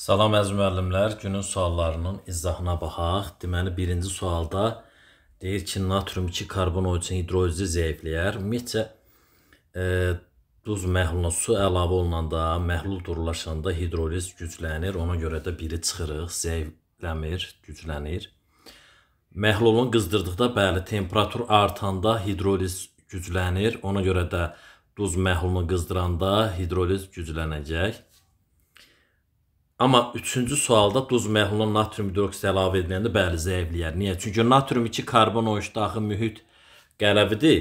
Salam əziz müəllimlər, günün suallarının izahına baxaq. Deməli, birinci sualda deyir ki, natrium 2 karbonoidin hidrolizi zəifləyər. Ümumiyyətcə, e, duz məhluluna su əlavə olunanda, məhlul durulaşanda hidroliz güclənir. Ona görə də biri çıxırıq, zəifləmir, güclənir. Məhlulun qızdırdıqda, bəli, temperatur artanda hidroliz güclənir. Ona görə də duz məhlulunu qızdıranda hidroliz güclənəcək. Amma üçüncü sualda duz məhluluna natrium hidroksid əlavə ediləndə bəli zəifləyər. Niyə? Çünki natrium 2 karbon o daxil mühit qələvidir.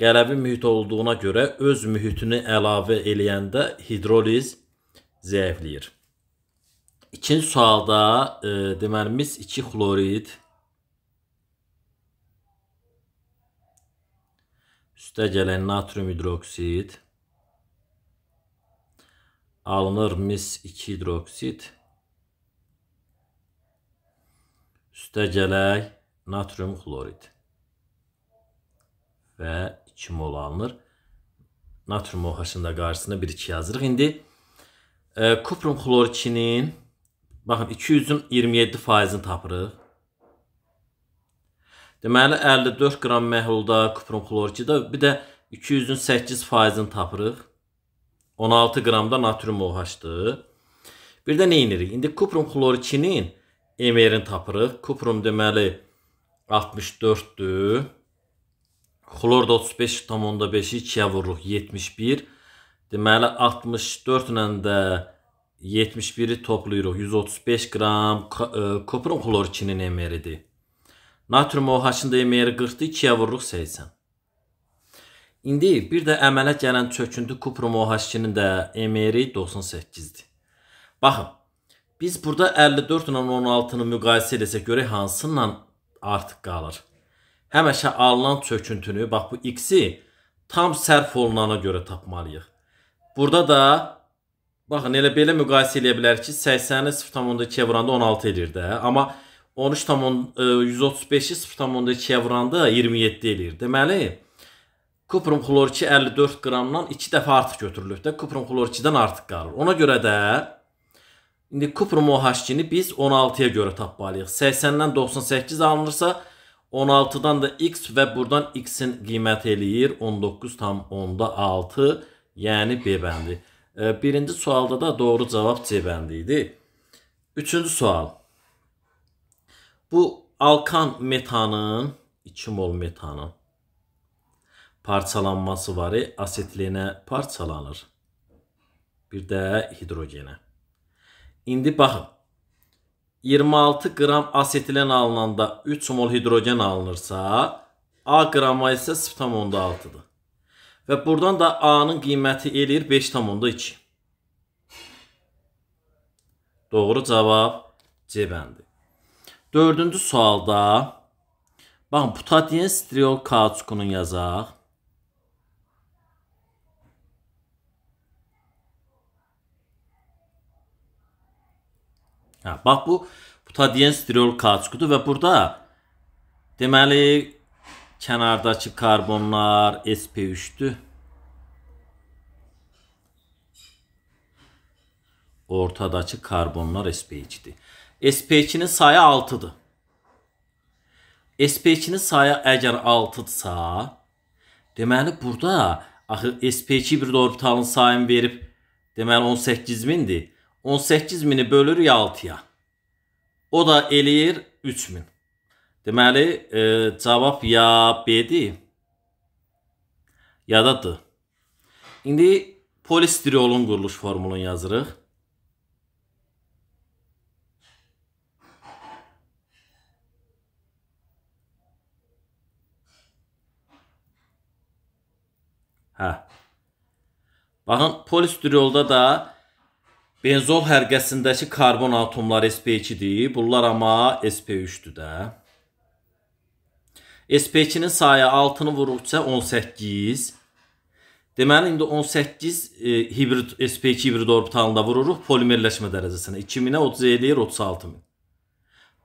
Qələvi mühit olduğuna görə öz mühitini əlavə eləyəndə hidroliz zəifləyir. İkinci sualda e, deməli mis 2 xlorid üstə gələn natrium hidroksid alınır mis 2 hidroksid. Üstə gələk natrium xlorid və 2 mol alınır. Natrium OH-ın da qarşısına 1-2 yazırıq. İndi e, kuprum xlorikinin baxın 200-ün 27%-ni tapırıq. Deməli 54 qram məhlulda kuprum xloriki də bir də 200-ün 8%-ni tapırıq. 16 qramda natrium OH-dır. Bir də nə edirik? İndi kuprum xloriçinin MR-ini tapırıq. Kuprum deməli 64-dür. Xlor da 35,5-i 2-yə vururuq 71. Deməli 64 ilə də 71-i toplayırıq. 135 qram e, kuprum xlor 2-nin MR-idir. Natrium OH-ın da MR-i 40-dır. 2-yə vururuq 80. İndi bir də əmələ gələn çöküntü kupru mühasirəsinin də MR-i 98-dir. Baxın, biz burada 54 ilə 16-nı müqayisə eləsək görək hansınla artıq qalır. Həməşə alınan çöküntünü, bax bu x-i tam sərf olunana görə tapmalıyıq. Burada da baxın elə belə müqayisə eləyə bilərik ki, 80-i 0.2-yə vuranda 16 edir də, amma 13.135-i 0.2-yə vuranda 27 eləyir. Deməli, kuprum xlorki 54 qramdan 2 dəfə artıq götürülüb də kuprum xlorkidən artıq qalır. Ona görə də indi kuprum OH2-ni biz 16-ya görə tapmalıyıq. 80-dən 98 alınırsa 16-dan da x və buradan x-in qiyməti eləyir 19,6, yəni B bəndi. E, birinci sualda da doğru cavab C bəndi idi. Üçüncü sual. Bu alkan metanın, 2 mol metanın parçalanması var, asetlenə parçalanır. Bir də hidrogenə. İndi baxın. 26 qram asetilen alınanda 3 mol hidrogen alınırsa, A qrama isə 0,6-dır. Və buradan da A-nın qiyməti eləyir 5,2. Doğru cavab C bəndi. Dördüncü sualda, baxın, putadiyen striol kauçukunun yazaq. Hə, bax bu butadien sterol kauçukudur və burada deməli kənardakı karbonlar SP3-dür. Ortadakı karbonlar SP2-dir. SP2-nin sayı 6-dır. SP2-nin sayı əgər 6-dsa, deməli burada axı SP2 bir orbitalın sayını verib deməli 18000-dir. 18 mini bölür ya 6-ya. O da eləyir 3000. Deməli, e, cavab ya B-dir, ya da D. İndi polistirolun quruluş formulunu yazırıq. Hə. Baxın, polistirolda da Benzol hərqəsindəki karbon atomları sp2-dir. Bunlar amma sp3-dür də. sp2-nin sayı 6-nı vuruqca 18. Deməli indi 18 e, hibrid sp2 hibrid orbitalında vururuq polimerləşmə dərəcəsinə. 2000-ə 30 eləyir 36000.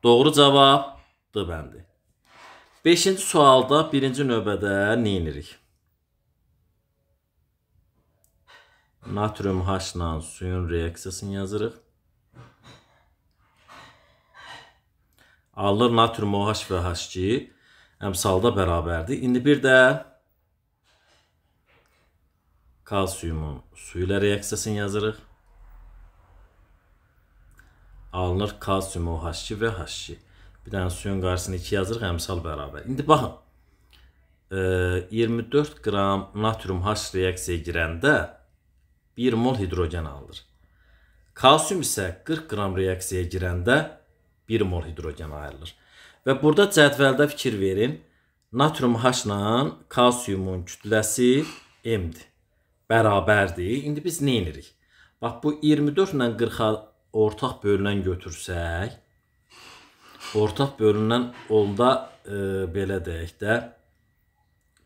Doğru cavab D bəndi. 5-ci sualda birinci növbədə nə edirik? natrium H ilə suyun reaksiyasını yazırıq. Alır natrium OH və H2 əmsalda bərabərdir. İndi bir də kalsiumun su ilə reaksiyasını yazırıq. Alınır kalsium OH2 və H2. Bir dənə suyun qarşısını 2 yazırıq, əmsal bərabər. İndi baxın, 24 qram natrium H reaksiyaya girəndə 1 mol hidrogen alınır. Kalsium isə 40 qram reaksiyaya girəndə 1 mol hidrogen ayrılır. Və burada cədvəldə fikir verin. Natrium H ilə kalsiumun kütləsi M-dir. Bərabərdir. İndi biz nə edirik? Bax bu 24 ilə 40-a ortaq bölünən götürsək, ortaq bölünən onda e, belə deyək də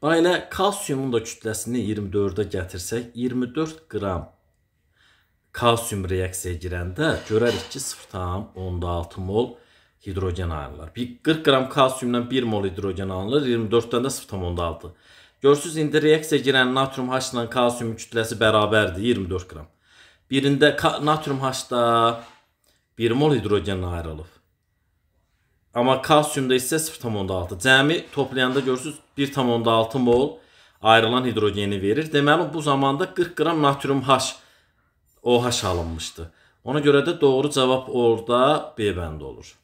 Bax elə kalsiumun da kütləsini 24-ə gətirsək, 24 qram kalsium reaksiyaya girəndə görərik ki, 0,6 mol hidrogen ayrılır. 40 qram kalsiumdan 1 mol hidrogen alınır, 24-dən də 0,6. Görürsüz, indi reaksiyaya girən natrium H ilə kalsiumun kütləsi bərabərdir, 24 qram. Birində natrium H da 1 mol hidrogen ayrılıb. Amma kalsiumda isə 0,6. Cəmi toplayanda görürsüz 1,6 mol ayrılan hidrogeni verir. Deməli bu zamanda 40 qram natrium H OH alınmışdı. Ona görə də doğru cavab orada B bəndi olur.